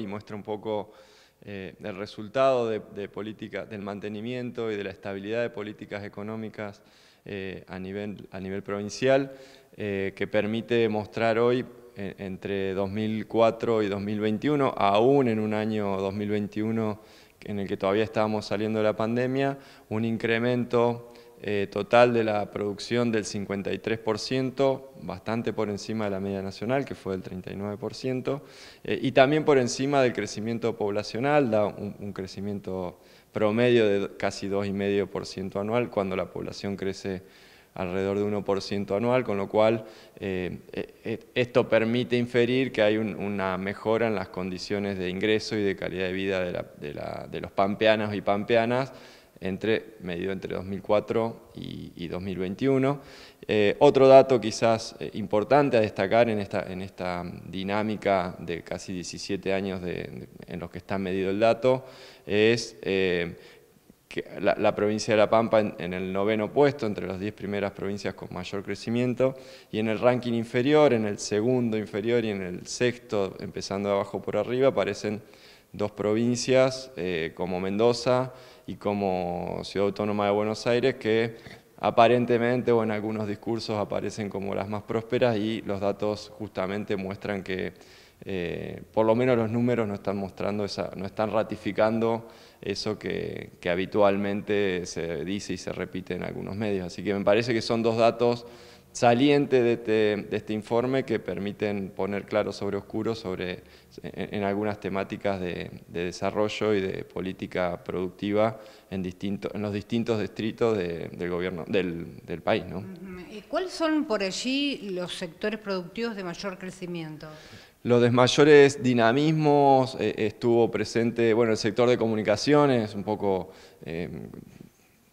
y muestra un poco eh, el resultado de, de del mantenimiento y de la estabilidad de políticas económicas eh, a, nivel, a nivel provincial, eh, que permite mostrar hoy entre 2004 y 2021, aún en un año 2021 en el que todavía estábamos saliendo de la pandemia, un incremento eh, total de la producción del 53%, bastante por encima de la media nacional, que fue del 39%, eh, y también por encima del crecimiento poblacional, da un, crecimiento promedio de casi 2,5% anual, cuando la población crece alrededor de 1% anual, con lo cual eh, esto permite inferir que hay una mejora en las condiciones de ingreso y de calidad de vida de los pampeanos y pampeanas, entre, medido entre 2004 y, 2021. Eh, otro dato quizás eh, importante a destacar en esta, dinámica de casi 17 años en los que está medido el dato es eh, que la, provincia de La Pampa en, el noveno puesto, entre las 10 primeras provincias con mayor crecimiento, y en el ranking inferior, en el segundo inferior y en el sexto, empezando abajo por arriba, aparecen dos provincias eh, como Mendoza y como Ciudad Autónoma de Buenos Aires que aparentemente o en algunos discursos aparecen como las más prósperas y los datos justamente muestran que eh, por lo menos los números no están mostrando, esa, no están ratificando eso que, que habitualmente se dice y se repite en algunos medios. Así que me parece que son dos datos saliente este, de este, informe que permiten poner claro sobre oscuro sobre, en, algunas temáticas de, desarrollo y de política productiva en, en los distintos distritos del gobierno del, país. cuáles son por allí los sectores productivos de mayor crecimiento? Los de mayores dinamismos eh, estuvo presente, bueno, el sector de comunicaciones, un poco eh,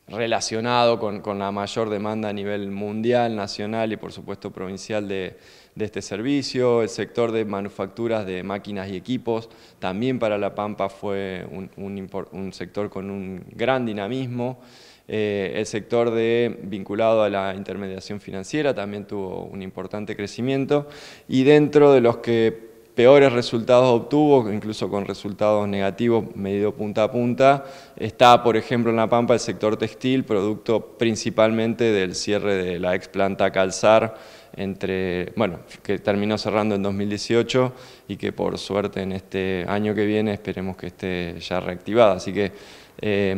relacionado con, la mayor demanda a nivel mundial, nacional y por supuesto provincial de, este servicio. El sector de manufacturas de máquinas y equipos también para La Pampa fue un, sector con un gran dinamismo. Eh, el sector de, vinculado a la intermediación financiera también tuvo un importante crecimiento y dentro de los que peores resultados obtuvo, incluso con resultados negativos medido punta a punta, está, por ejemplo, en La Pampa el sector textil, producto principalmente del cierre de la ex planta Calzar, entre, bueno, que terminó cerrando en 2018 y que por suerte en este año que viene esperemos que esté ya reactivada. Así que eh,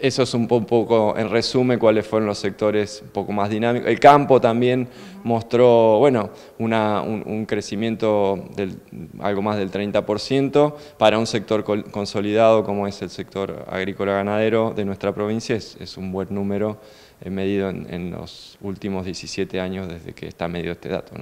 eso es un poco, en resumen, cuáles fueron los sectores un poco más dinámicos. El campo también mostró, bueno, un, crecimiento de algo más del 30% para un sector consolidado como es el sector agrícola-ganadero de nuestra provincia, es, un buen número eh, medido en, los últimos 17 años desde que está medido este dato.